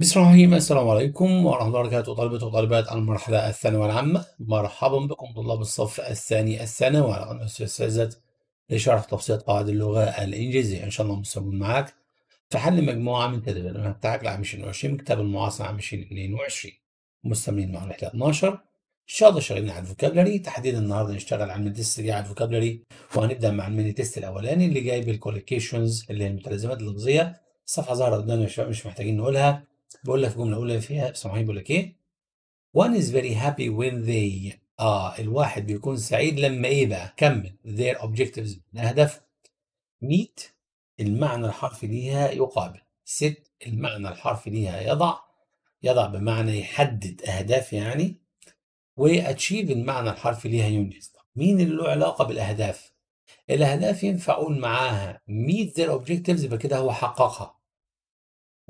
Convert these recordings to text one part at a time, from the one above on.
بسم الله الرحمن الرحيم السلام عليكم ورحمة الله وبركاته طلبة وطالبات المرحلة الثانوية العامة مرحبا بكم طلاب الصف الثاني الثانوي على قناة أستاذ لشرح تفصيلات قواعد اللغة الإنجليزية إن شاء الله مستمر معاك في حل مجموعة من تدريبات المنهج بتاعك لعام 2020 كتاب المعاصر عام 2022 مستمرين مع رحلة 12 إن شاء الله شغالين على الفوكابلري تحديدا النهارده نشتغل على الميديست على الفوكابلري وهنبدأ مع تيست الأولاني اللي جايب بالكوليكيشنز اللي هي المتلازمات اللفظية الصفحة ظهرت قدامنا يا شباب مش محتاجين نقولها بقول لك جمله اولى فيها سامحيني بقول لك ايه one is very happy when they اه الواحد بيكون سعيد لما ايه بقى كمل their objectives اهداف meet المعنى الحرفي ليها يقابل set المعنى الحرفي ليها يضع يضع بمعنى يحدد اهداف يعني achieve المعنى الحرفي ليها ينجز مين اللي له علاقه بالاهداف الاهداف ينفع اقول معاها meet their objectives يبقى كده هو حققها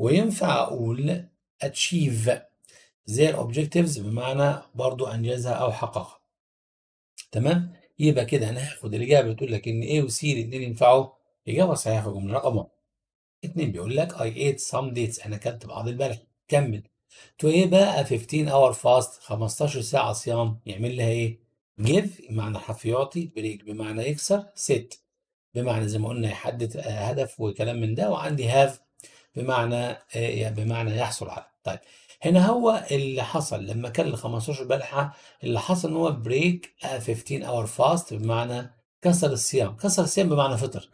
وينفع أقول achieve زي الاوبجكتيفز بمعنى برضو أنجزها أو حققها تمام يبقى كده أنا هاخد الإجابة بتقول لك إن A و C ينفعوا إجابة صحيحة في جملة رقم 1 اتنين بيقول لك I ايت some ديتس أنا أكلت بعض البلح كمل تو إيه بقى 15 اور فاست 15 ساعة صيام يعمل لها إيه؟ give بمعنى حرف يعطي بريك بمعنى يكسر سيت بمعنى زي ما قلنا يحدد آه، هدف وكلام من ده وعندي have بمعنى آه، بمعنى يحصل على طيب هنا هو اللي حصل لما كان ال 15 بلحه اللي حصل ان هو بريك 15 اور فاست بمعنى كسر الصيام كسر الصيام بمعنى فطر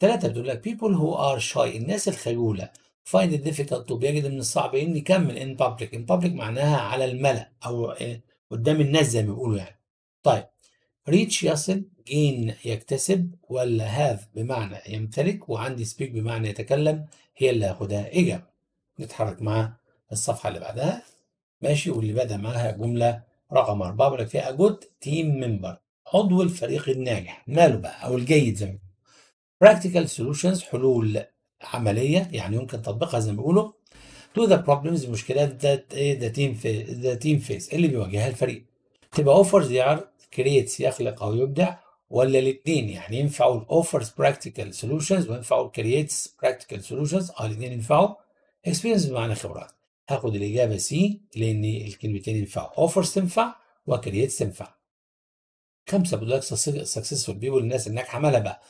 ثلاثة بتقول لك بيبول هو ار شاي الناس الخجولة فايند ديفيكالت بيجد من الصعب ان يكمل ان بابليك ان بابليك معناها على الملأ او آه، قدام الناس زي ما بيقولوا يعني طيب ريتش يصل جين يكتسب ولا هاف بمعنى يمتلك وعندي سبيك بمعنى يتكلم هي اللي هاخدها إجابة نتحرك مع الصفحة اللي بعدها ماشي واللي بدأ معاها جملة رقم أربعة بيقول فيها جود تيم ممبر عضو الفريق الناجح ماله بقى أو الجيد زي ما practical solutions حلول عملية يعني يمكن تطبيقها زي ما بيقولوا to the problems المشكلات that إيه؟ the team face the team face اللي بيواجهها الفريق تبقى offers يعرض are يخلق أو يبدع ولا الاثنين يعني ينفعوا الاوفرز براكتيكال سولوشنز وينفعوا الكرييتس براكتيكال سولوشنز اه الاثنين ينفعوا اكسبيرينس بمعنى خبرات هاخد الاجابه سي لان الكلمتين ينفعوا اوفرز تنفع وكرييتس تنفع خمسه بيقول سكسسفول بيبول الناس الناجحه مالها بقى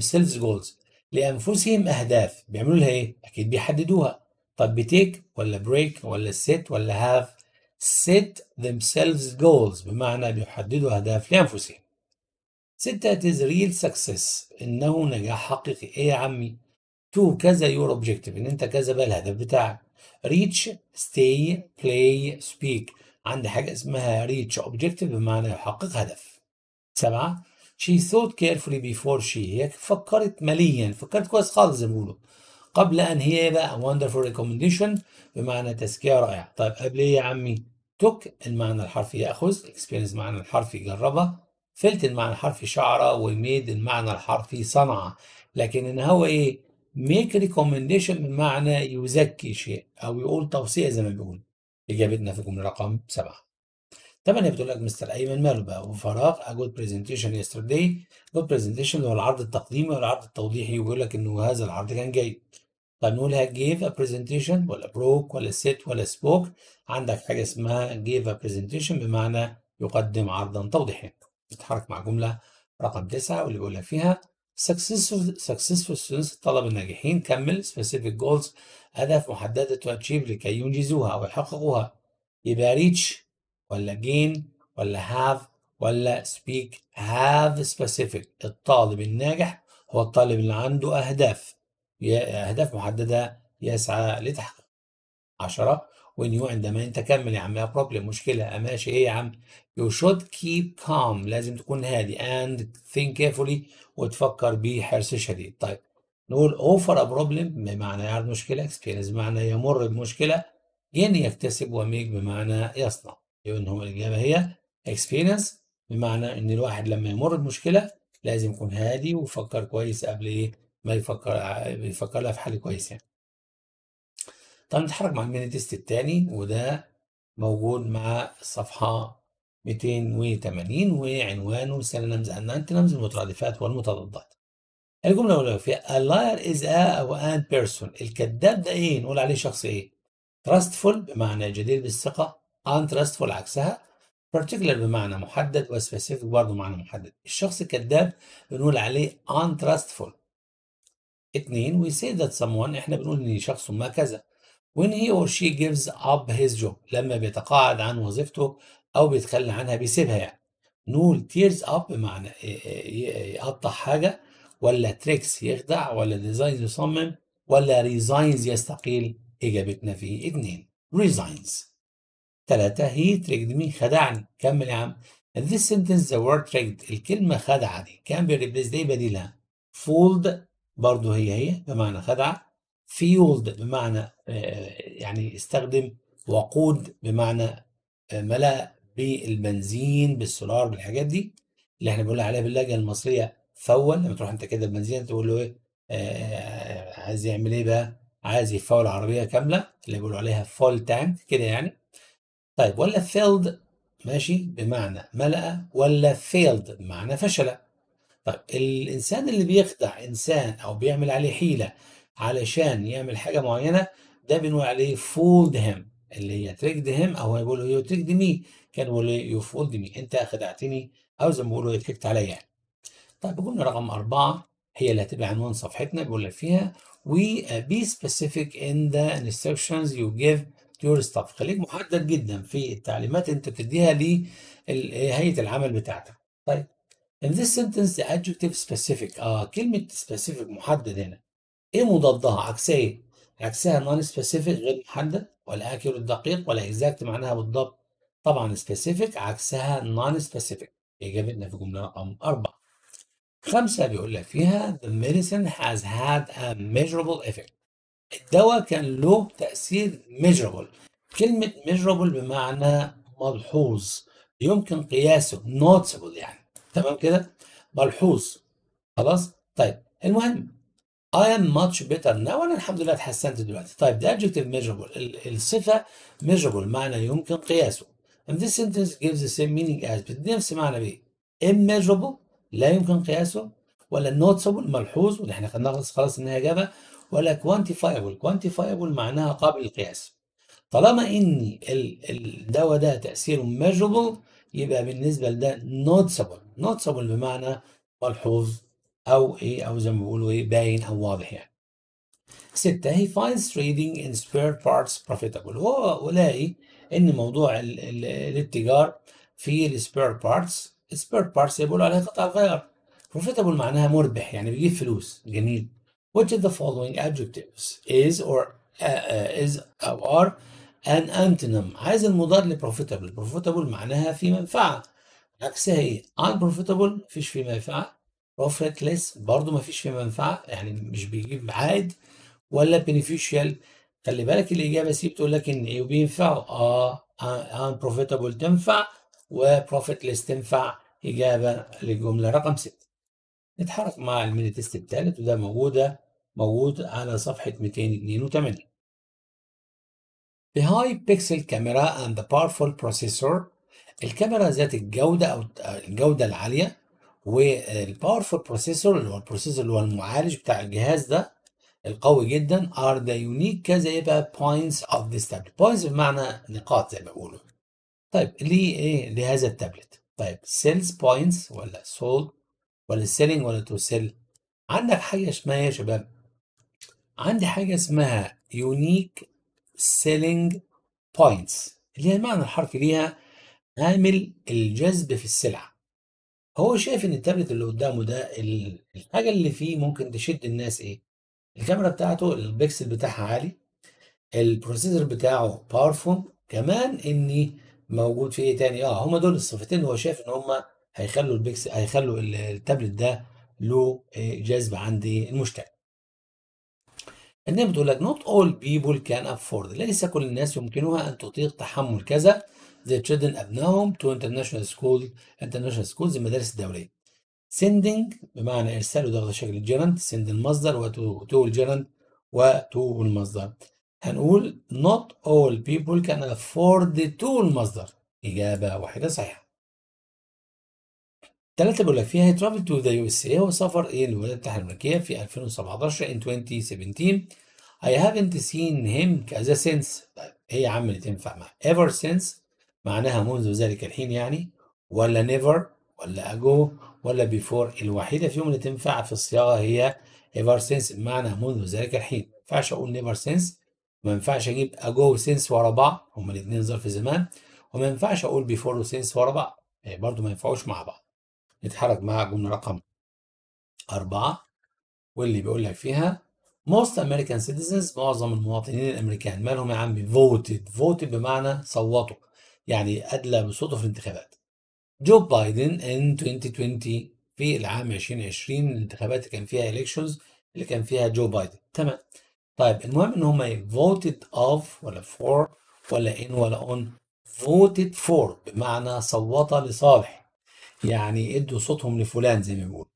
سيلز جولز لانفسهم اهداف بيعملوا لها ايه؟ اكيد بيحددوها طب بتيك ولا بريك ولا سيت ولا هاف سيت set سيلز جولز بمعنى بيحددوا اهداف لانفسهم ستة it is real success إنه نجاح حقيقي إيه يا عمي تو كذا يور objective إن أنت كذا بقى الهدف بتاعك reach stay play speak عندي حاجة اسمها reach objective بمعنى يحقق هدف سبعة she thought carefully before she هي فكرت ماليا فكرت كويس خالص زي ما بيقولوا قبل ان هي بقى wonderful recommendation بمعنى تزكيه رائعه طيب قبل ايه يا عمي took المعنى الحرفي ياخذ experience المعنى الحرفي جربها فلت المعنى الحرفي شعرة وميد المعنى الحرفي صنعة لكن إن هو إيه ميك ريكومنديشن بمعنى يزكي شيء أو يقول توصية زي ما بيقول إجابتنا في الجملة رقم سبعة طبعا هي بتقول لك مستر ايمن ماله بقى وفراغ ا جود برزنتيشن يسترداي جود برزنتيشن اللي هو العرض التقديمي والعرض التوضيحي ويقول لك انه هذا العرض كان جيد طب نقول جيف ا برزنتيشن ولا بروك ولا سيت ولا سبوك عندك حاجه اسمها جيف ا برزنتيشن بمعنى يقدم عرضا توضيحيا بتتحرك مع جملة رقم تسعة واللي بيقول لك فيها successful successful students الطلبة الناجحين كمل specific goals هدف محددة to achieve لكي ينجزوها أو يحققوها يبقى reach ولا gain ولا have ولا speak have specific الطالب الناجح هو الطالب اللي عنده أهداف أهداف محددة يسعى لتحقيقها 10 when you عندما انت كمل يا عم يا بروبلم مشكلة ماشي ايه يا عم you should keep calm لازم تكون هادي and think carefully وتفكر بحرص شديد طيب نقول offer a problem بمعنى يعرض مشكلة experience بمعنى يمر بمشكلة gain يكتسب وميك بمعنى يصنع يقول هو الإجابة هي experience بمعنى إن الواحد لما يمر بمشكلة لازم يكون هادي ويفكر كويس قبل إيه ما يفكر يفكر لها في حل كويس يعني طيب نتحرك مع الميني تيست الثاني وده موجود مع الصفحة 280 وعنوانه سينونيمز اند نمز المترادفات والمتضادات. الجملة الأولى فيها a liar is a أو an person الكذاب ده إيه؟ نقول عليه شخص إيه؟ trustful بمعنى جدير بالثقة untrustful عكسها particular بمعنى محدد وسبيسيفيك برضه معنى محدد الشخص الكذاب بنقول عليه untrustful اتنين we say that someone احنا بنقول ان شخص ما كذا when he or she gives up his job لما بيتقاعد عن وظيفته أو بيتخلى عنها بيسيبها يعني نقول tears up بمعنى يقطع حاجة ولا تريكس يخدع ولا ديزاينز يصمم ولا ريزاينز يستقيل إجابتنا في اثنين resigns ثلاثة هي تريكد مي خدعني كمل يا عم this sentence the word tricked الكلمة خدعة دي كان بي دي بديلها fooled برضه هي هي بمعنى خدعة فيولد بمعنى آه، يعني استخدم وقود بمعنى آه، ملأ بالبنزين بالسولار بالحاجات دي اللي احنا بنقول عليها باللهجه المصريه فول لما تروح انت كده بنزين تقول له ايه آه،, آه عايز يعمل ايه بقى عايز يفول عربيه كامله اللي بيقولوا عليها فول تانك كده يعني طيب ولا فيلد ماشي بمعنى ملأ ولا فيلد بمعنى فشل طيب الانسان اللي بيخدع انسان او بيعمل عليه حيله علشان يعمل حاجه معينه ده بنقول عليه فولد هيم اللي هي تريكد هيم او بيقول له يو تريكد مي كان بيقول له يو فولد مي انت خدعتني او زي ما بيقولوا ضحكت عليا يعني. طيب قلنا رقم اربعه هي اللي هتبقى عنوان صفحتنا بيقول لك فيها وي بي سبيسيفيك ان ذا انستركشنز يو جيف يور ستاف خليك محدد جدا في التعليمات انت بتديها لهيئه العمل بتاعتك طيب in this sentence the adjective specific اه كلمه specific محدد هنا ايه مضادها عكسها ايه عكسها نون سبيسيفيك غير محدد ولا اكيوريت دقيق ولا اكزاكت معناها بالضبط طبعا سبيسيفيك عكسها نون سبيسيفيك اجابتنا في جمله رقم أربعة خمسة بيقول لك فيها the medicine has had a measurable effect الدواء كان له تأثير measurable كلمة measurable بمعنى ملحوظ يمكن قياسه noticeable يعني تمام كده ملحوظ خلاص طيب المهم I am much better now أنا الحمد لله اتحسنت دلوقتي طيب the adjective measurable الصفة measurable معنى يمكن قياسه and this sentence gives the same meaning as نفس معنى بيه immeasurable لا يمكن قياسه ولا noticeable ملحوظ واللي احنا خدناها خلاص إنها هي إجابة ولا quantifiable quantifiable معناها قابل للقياس طالما ان الدواء ده تأثيره measurable يبقى بالنسبة لده noticeable noticeable بمعنى ملحوظ او ايه او زي ما بيقولوا ايه باين او واضح يعني ستة هي finds تريدنج ان سبير بارتس بروفيتابل هو ولاقي ان موضوع الاتجار في السبير بارتس سبير بارتس بيقولوا عليها قطع الغيار بروفيتابل معناها مربح يعني بيجيب فلوس جميل which of the following adjectives is or uh, uh, is او are an antonym عايز المضاد لبروفيتابل بروفيتابل معناها في منفعة عكسها ايه unprofitable مفيش في منفعة بروفيتلس برضه ما فيش فيه منفعه يعني مش بيجيب عائد ولا بينيفيشال خلي بالك الاجابه سي بتقول لك ان ايه وبينفع اه ان آه، بروفيتابل تنفع وبروفيتلس تنفع اجابه للجمله رقم 6 نتحرك مع الميني تيست الثالث وده موجوده موجود على صفحه 282 The high pixel camera and the powerful processor الكاميرا ذات الجودة أو الجودة العالية والباورفول بروسيسور اللي هو البروسيسور اللي هو المعالج بتاع الجهاز ده القوي جدا ار ذا يونيك كذا يبقى بوينتس اوف ذيس تابلت بوينتس بمعنى نقاط زي ما بيقولوا طيب ليه ايه لهذا التابلت طيب سيلز بوينتس ولا سولد ولا سيلينج ولا تو سيل عندك حاجه اسمها إيه يا شباب عندي حاجه اسمها يونيك سيلينج بوينتس اللي هي المعنى الحرفي ليها عامل الجذب في السلعه هو شايف إن التابلت اللي قدامه ده الحاجة اللي فيه ممكن تشد الناس إيه؟ الكاميرا بتاعته البكسل بتاعها عالي، البروسيسور بتاعه باورفول كمان إن موجود فيه إيه تاني؟ آه هما دول الصفتين هو شايف إن هما هيخلوا البكسل هيخلوا التابلت ده له آه، جذب عند المشتري. النبي بتقول لك نوت اول بيبول كان افورد ليس كل الناس يمكنها أن تطيق تحمل كذا the children أبنائهم to international school international schools المدارس الدولية sending بمعنى إرسال وده شكل gerund send المصدر وتو الجرند وتو المصدر هنقول not all people can afford to المصدر إجابة واحدة صحيحة تلاتة بيقول لك فيها travel to the USA وسافر إلى الولايات المتحدة الأمريكية في 2017 in 2017 I haven't seen him as a since طيب هي عم اللي تنفع معاه ever since معناها منذ ذلك الحين يعني ولا نيفر ولا اجو ولا بيفور الوحيدة فيهم اللي تنفع في الصياغة هي ايفر سينس بمعنى منذ ذلك الحين ما ينفعش أقول نيفر سينس وما ينفعش أجيب اجو سينس ورا بعض هما الاثنين ظرف زمان وما ينفعش أقول بيفور سينس ورا بعض يعني برضه ما ينفعوش مع بعض نتحرك مع جملة رقم أربعة واللي بيقول لك فيها most American citizens معظم المواطنين الأمريكان مالهم يا عمي voted voted بمعنى صوتوا يعني أدلى بصوته في الانتخابات جو بايدن ان 2020 في العام 2020 الانتخابات اللي كان فيها الكشنز اللي كان فيها جو بايدن تمام طيب المهم ان هم فوتد اوف ولا فور ولا ان ولا اون فوتد فور بمعنى صوت لصالح يعني ادوا صوتهم لفلان زي ما بيقولوا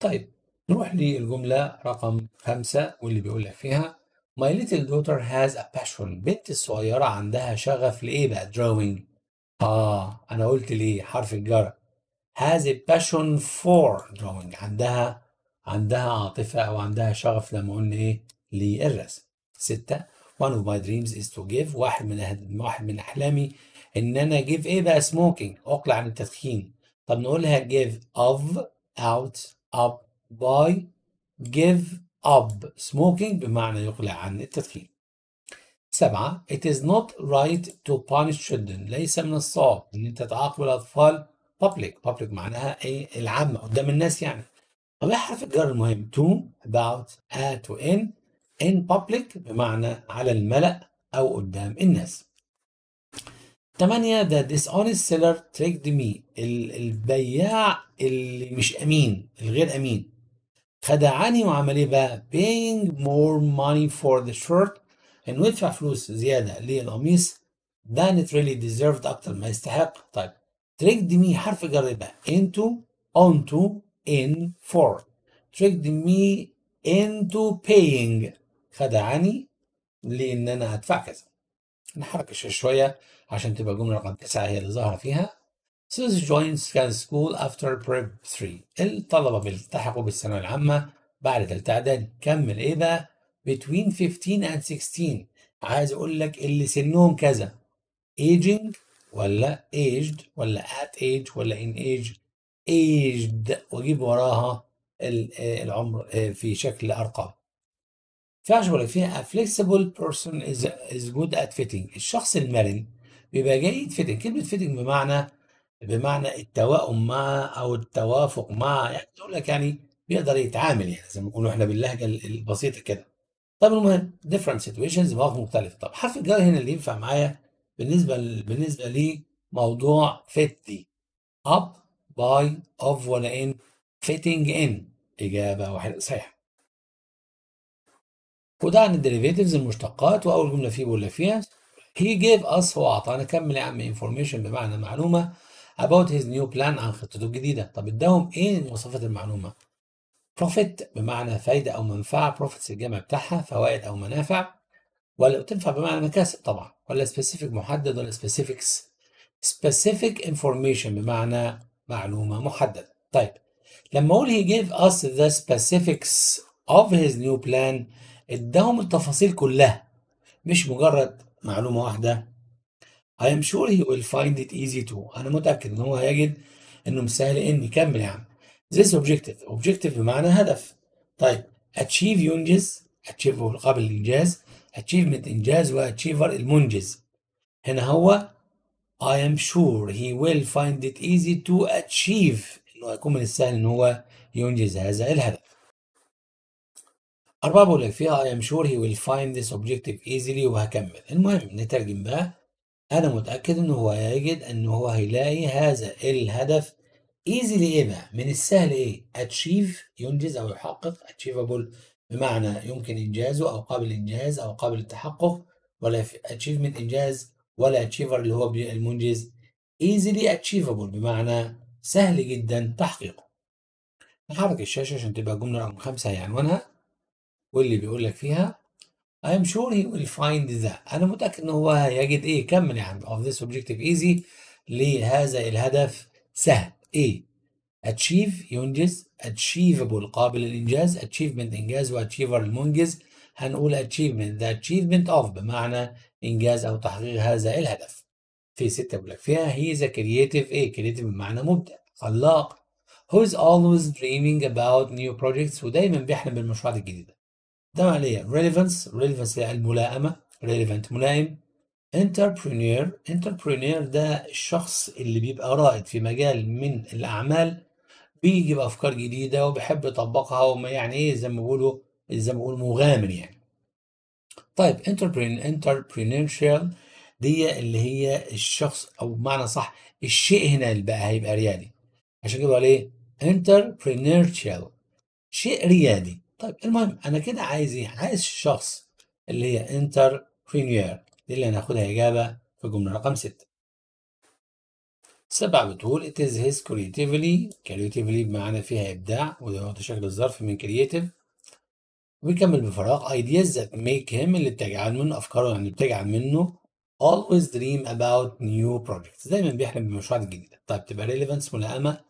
طيب نروح للجملة رقم خمسة واللي بيقول لك فيها My little daughter has a passion بنت الصغيرة عندها شغف لإيه بقى drawing آه أنا قلت ليه حرف الجر has a passion for drawing عندها عندها عاطفة أو عندها شغف لما قلنا إيه للرسم ستة one of my dreams is to give واحد من واحد من أحلامي إن أنا جيف إيه بقى smoking أقلع عن التدخين طب نقولها give of out up by give of smoking بمعنى يقلع عن التدخين سبعة It is not right to punish children ليس من الصواب إن أنت تعاقب الأطفال public public معناها إيه العامة قدام الناس يعني طب إيه حرف الجر المهم to about at to in in public بمعنى على الملأ أو قدام الناس تمانية The dishonest seller tricked me البياع اللي مش أمين الغير أمين خدعاني وعمل ايه بقى paying more money for the shirt انه يدفع فلوس زياده للقميص than it really deserved اكتر ما يستحق طيب tricked me حرف جر بقى into onto in for tricked me into paying خدعني لان انا هدفع كذا نحرك الشاشه شويه عشان تبقى الجمله رقم 9 هي اللي ظاهره فيها Students join scan school after prep 3 الطلبة بيلتحقوا بالثانوية العامة بعد تالتة إعدادي كمل إيه بقى؟ between 15 and 16 عايز أقول لك اللي سنهم كذا aging ولا aged ولا at age ولا in age aged وأجيب وراها العمر آه، في شكل أرقام فاشبل فيها a flexible person is, is good at fitting الشخص المرن بيبقى جيد fitting كلمة fitting بمعنى بمعنى التوائم مع أو التوافق مع يعني تقول لك يعني بيقدر يتعامل يعني زي ما بنقولوا احنا باللهجة البسيطة كده طب المهم different situations مواقف مختلفة طب حرف الجر هنا اللي ينفع معايا بالنسبة ل... بالنسبة لي موضوع فيتي دي up by of ولا in fitting in إجابة واحدة صحيحة وده عن الديريفيتيفز المشتقات وأول جملة فيه بقول فيها هي جيف اس هو أعطانا كمل يا عم انفورميشن بمعنى معلومة about his new plan عن خطته الجديدة طب اداهم ايه مواصفات المعلومة profit بمعنى فايدة أو منفعة profits الجمع بتاعها فوائد أو منافع ولا تنفع بمعنى مكاسب طبعا ولا specific محدد ولا specifics specific information بمعنى معلومة محددة طيب لما أقول he gave us the specifics of his new plan اداهم التفاصيل كلها مش مجرد معلومة واحدة I am sure he will find it easy to أنا متأكد إن هو هيجد إنه مش سهل إني كمل يا عم This objective objective بمعنى هدف طيب achieve ينجز achieve هو القابل للإنجاز achievement إنجاز و achiever المنجز هنا هو I am sure he will find it easy to achieve إنه هيكون من السهل إن هو ينجز هذا الهدف أربعة بقول لك فيها I am sure he will find this objective easily وهكمل المهم نترجم بقى أنا متأكد إن هو هيجد إن هو هيلاقي هذا الهدف easily إيه بقى؟ من السهل إيه؟ اتشيف ينجز أو يحقق اتشيفبل بمعنى يمكن إنجازه أو قابل إنجاز أو قابل التحقق ولا اتشيفمنت إنجاز ولا اتشيفر اللي هو المنجز easily اتشيفبل بمعنى سهل جدا تحقيقه. نحرك الشاشة عشان تبقى الجملة رقم خمسة هي يعني. عنوانها واللي بيقول لك فيها I am sure he will find the أنا متأكد إن هو هيجد إيه كمل يا عم of this objective easy لهذا الهدف سهل إيه achieve ينجز achievable قابل للإنجاز achievement إنجاز و achiever المنجز هنقول achievement the achievement of بمعنى إنجاز أو تحقيق هذا الهدف في ستة بيقول لك فيها he is a creative إيه creative بمعنى مبدع خلاق who is always dreaming about new projects ودايما بيحلم بالمشروعات الجديدة ده ريليفانس relevance relevance يعني الملائمة relevant ملائم entrepreneur entrepreneur ده الشخص اللي بيبقى رائد في مجال من الأعمال بيجيب أفكار جديدة وبيحب يطبقها وما يعني إيه زي ما بيقولوا زي ما بيقولوا مغامر يعني طيب entrepreneurial دي اللي هي الشخص أو بمعنى صح الشيء هنا اللي بقى هيبقى ريادي عشان كده بقول إيه entrepreneurial شيء ريادي طيب المهم انا كده عايز ايه؟ عايز الشخص اللي هي انتربرينيور دي اللي هناخدها اجابه في جمله رقم سته. سبعة بتقول it is his creatively creatively بمعنى فيها إبداع وده هو شكل الظرف من creative ويكمل بفراغ ideas that make him اللي بتجعل منه أفكاره يعني بتجعل منه always dream about new projects دايما بيحلم بمشروعات جديدة طيب تبقى relevance ملائمة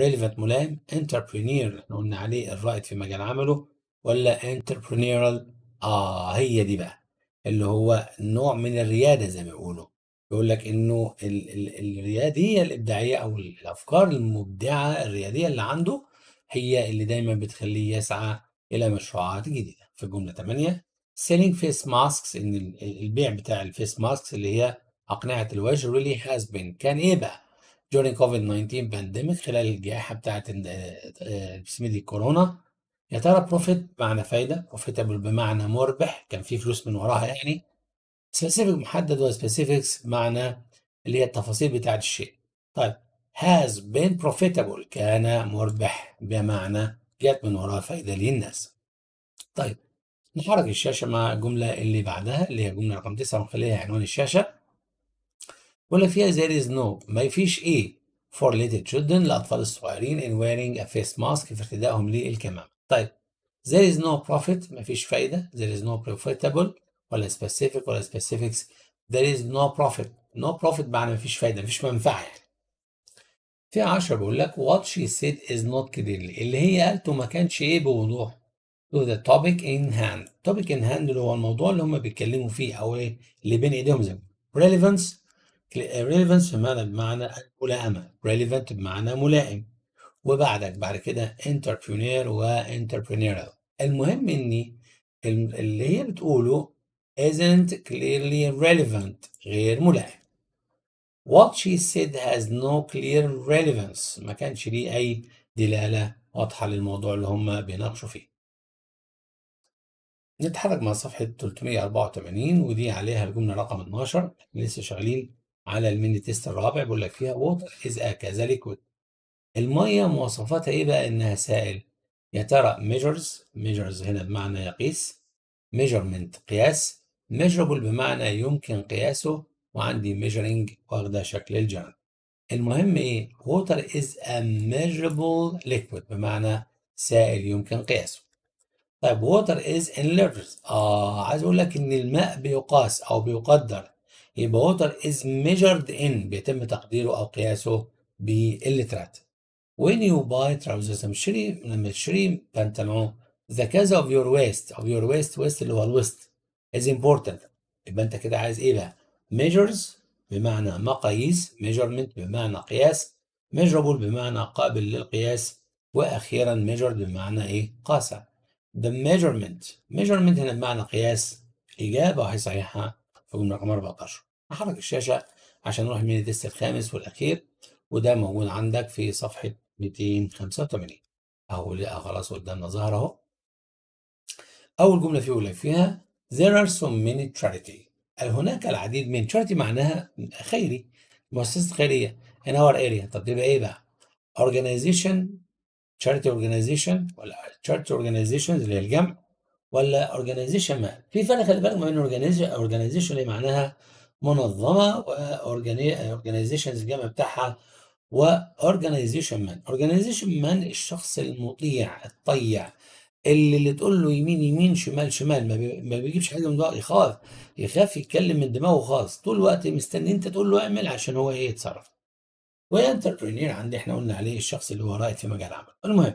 relevant ملائم entrepreneur اللي احنا قلنا عليه الرائد في مجال عمله ولا انتربرينيورال اه هي دي بقى اللي هو نوع من الرياده زي ما بيقولوا بيقول لك انه ال ال الرياديه الابداعيه او الافكار المبدعه الرياديه اللي عنده هي اللي دايما بتخليه يسعى الى مشروعات جديده في جمله 8 selling face masks ان البيع بتاع الفيس ماسكس اللي هي اقنعه الوجه really has been كان ايه بقى during covid 19 pandemic خلال الجائحه بتاعه آه، آه، إيه دي كورونا يا ترى بروفيت معنى فايدة بروفيتابل بمعنى مربح كان في فلوس من وراها يعني سبيسيفيك محدد وسبيسيفيكس معنى اللي هي التفاصيل بتاعة الشيء طيب has been profitable كان مربح بمعنى جت من وراه فايدة للناس طيب نحرك الشاشة مع الجملة اللي بعدها اللي هي الجملة رقم 9 ونخليها عنوان الشاشة ولا فيها there is no ما فيش ايه for little children للأطفال الصغيرين in wearing a face mask في ارتدائهم للكمام طيب there is no profit مفيش فايدة there is no profitable ولا specific ولا specifics there is no profit no profit معنى مفيش فايدة مفيش منفعة يعني في 10 بيقول لك what she said is not clearly اللي هي قالته ما كانش ايه بوضوح to the topic in hand topic in hand اللي هو الموضوع اللي هم بيتكلموا فيه او ايه اللي بين ايديهم زي relevance relevance بمعنى بمعنى الملائمة relevant بمعنى ملائم وبعدك بعد كده انتربرينور وانتربرينورال المهم اني اللي هي بتقوله isn't clearly relevant غير ملائم what she said has no clear relevance ما كانش ليه اي دلالة واضحة للموضوع اللي هم بيناقشوا فيه نتحرك مع صفحة 384 ودي عليها الجملة رقم 12 لسه شغالين على الميني تيست الرابع بيقول لك فيها water is a كذلك المية مواصفاتها إيه بقى إنها سائل يا ترى measures measures هنا بمعنى يقيس measurement قياس measurable بمعنى يمكن قياسه وعندي measuring واخدة شكل الجرن المهم إيه water is a measurable liquid بمعنى سائل يمكن قياسه طيب water is in liters آه عايز أقول لك إن الماء بيقاس أو بيقدر يبقى water is measured in بيتم تقديره أو قياسه باللترات when you buy trousers I'm sure لما تشتري بنطلون the case of your waist of your waist waist اللي هو الوسط is important يبقى انت كده عايز ايه بقى measures بمعنى مقاييس measurement بمعنى قياس measurable بمعنى قابل للقياس واخيرا measured بمعنى ايه قاسة the measurement measurement هنا بمعنى قياس اجابة وهي صحيحة في جملة رقم 14 نحرك الشاشة عشان نروح من الديسك الخامس والاخير وده موجود عندك في صفحة 285 اهو لا خلاص قدامنا ظهر اهو اول جمله فيه فيها there are so many charity هناك العديد من charity معناها خيري مؤسسه خيريه in our area طب تبقى ايه بقى organization charity organization ولا charity organizations اللي هي الجمع ولا organization ما في فرق خلي بالك ما بين organization اللي معناها منظمه و organizations الجمع بتاعها وorganization مان أورجنايزيشن مان الشخص المطيع الطيع اللي اللي تقول له يمين يمين شمال شمال ما, بي... ما بيجيبش حاجه من دماغه يخاف يخاف يتكلم من دماغه خالص طول الوقت مستني انت تقول له اعمل عشان هو ايه يتصرف وانتربرينير عندي احنا قلنا عليه الشخص اللي هو رائد في مجال عمل المهم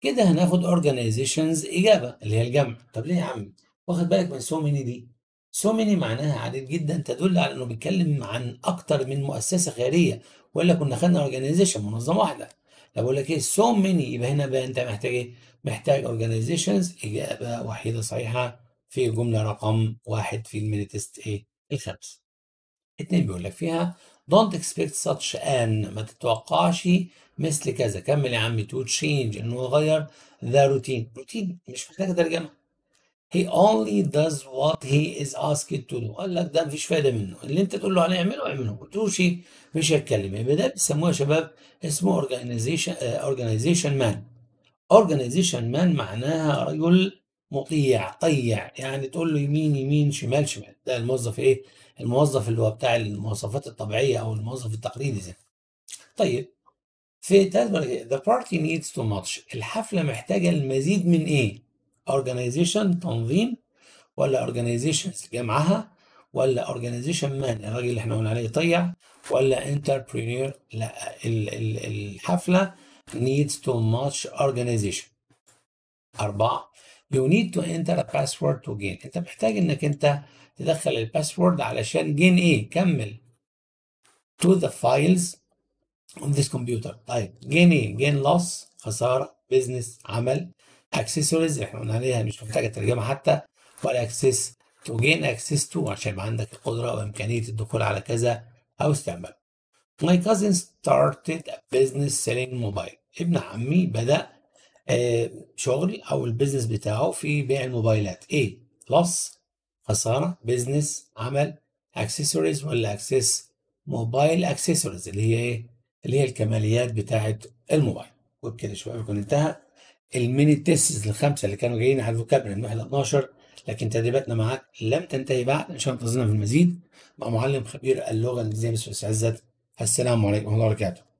كده هناخد اورجانيزيشنز اجابه اللي هي الجمع طب ليه يا عم واخد بالك من سو ميني دي سو ميني معناها عديد جدا تدل على انه بيتكلم عن اكتر من مؤسسه خيريه والا كنا خدنا اورجانيزيشن منظمه واحده لو بقول لك ايه سو ميني يبقى هنا بقى انت محتاج ايه؟ محتاج اورجانيزيشنز اجابه وحيده صحيحه في جمله رقم واحد في الميني تيست ايه؟ الخمس. اتنين بيقول لك فيها don't expect such an ما تتوقعش مثل كذا كمل يا عم تو تشينج انه يغير ذا روتين روتين مش محتاج ترجمه he only does what he is asked to do قال لك ده مفيش فايده منه اللي انت تقول له عليه اعمله اعمله ما قلتلوش إيه؟ مش هيتكلم يبقى ده بيسموها شباب اسمه organization آه، organization man organization man معناها رجل مطيع طيع يعني تقول له يمين يمين شمال شمال ده الموظف ايه الموظف اللي هو بتاع المواصفات الطبيعيه او الموظف التقليدي زي طيب في the party needs too much الحفله محتاجه المزيد من ايه organization تنظيم ولا organizations جمعها ولا organization man الراجل اللي احنا قلنا عليه طيع ولا entrepreneur لا ال ال الحفلة needs to match organization أربعة you need to enter a password to gain أنت محتاج إنك أنت تدخل الباسورد علشان gain إيه كمل to the files on this computer طيب gain إيه gain loss خسارة business عمل اكسسوارز احنا قلنا عليها مش محتاجه ترجمه حتى ولا اكسس تو جين اكسس تو عشان يبقى عندك القدره وامكانيه الدخول على كذا او استعمال ماي كازن ستارتد بزنس سيلينج موبايل ابن عمي بدأ آه، شغل او البيزنس بتاعه في بيع الموبايلات ايه بلس خساره بزنس عمل اكسسوارز ولا اكسس موبايل اكسسوارز اللي هي ايه اللي هي الكماليات بتاعه الموبايل وبكده شباب يكون انتهى الميني تيستس الخمسه اللي كانوا جايين على هيفوكاب من المحل 12 لكن تدريباتنا معاك لم تنتهي بعد ان شاء الله في المزيد مع معلم خبير اللغه الانجليزيه بس عزت السلام عليكم ورحمه الله وبركاته